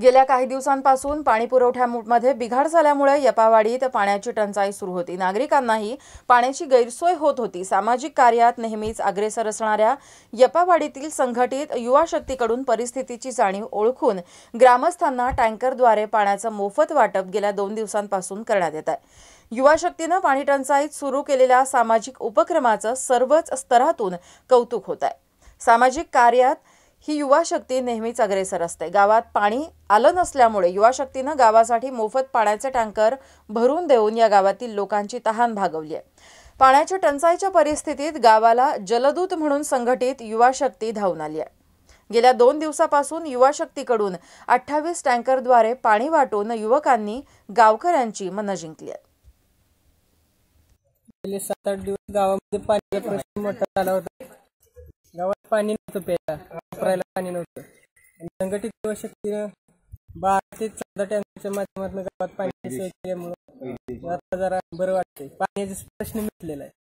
गेल्या काही दिवसांपासून पाणी पुरवठ्यामध्ये बिघाड झाल्यामुळे यपावाडीत पाण्याची टंचाई सुरू होती नागरिकांनाही पाण्याची गैरसोय होत होती सामाजिक कार्यात नेहमीच अग्रेसर असणाऱ्या यपावाडीतील संघटित युवा शक्तीकडून परिस्थितीची जाणीव ओळखून ग्रामस्थांना टँकरद्वारे पाण्याचं मोफत वाटप गेल्या दोन दिवसांपासून करण्यात येत आहे युवा शक्तीनं पाणी टंचाईत सुरू केलेल्या सामाजिक उपक्रमाचं सर्वच स्तरातून कौतुक होत आहे सामाजिक कार्यात ही युवा शक्ती नेहमीच अग्रेसर असते गावात पाणी आलं नसल्यामुळे युवा शक्तीनं गावासाठी मोफत पाण्याचे टँकर भरून देऊन या गावातील लोकांची तहान भागवली आहे पाण्याच्या टंचाईच्या परिस्थितीत गावाला जलदूत म्हणून संघटित युवा शक्ती धावून आली आहे गेल्या दोन दिवसापासून युवा शक्तीकडून अठ्ठावीस टँकरद्वारे पाणी वाटून युवकांनी गावकऱ्यांची मनं जिंकली आहेत गेले सात आठ दिवस गावामध्ये पाण्याचा प्रश्न मोठा झाला होता पाणी नव्हतं प्यायला वापरायला पाणी नव्हतं संघटित युवाशक्तीनं बारा ते चौदा टँकरच्या माध्यमातून गावात पाणी आता जरा बरं वाटतंय पाण्याचा प्रश्न मिटलेला आहे